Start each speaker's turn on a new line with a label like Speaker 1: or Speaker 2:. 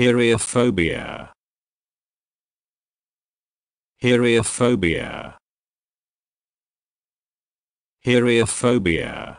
Speaker 1: Heriophobia. Heriophobia. Heriophobia.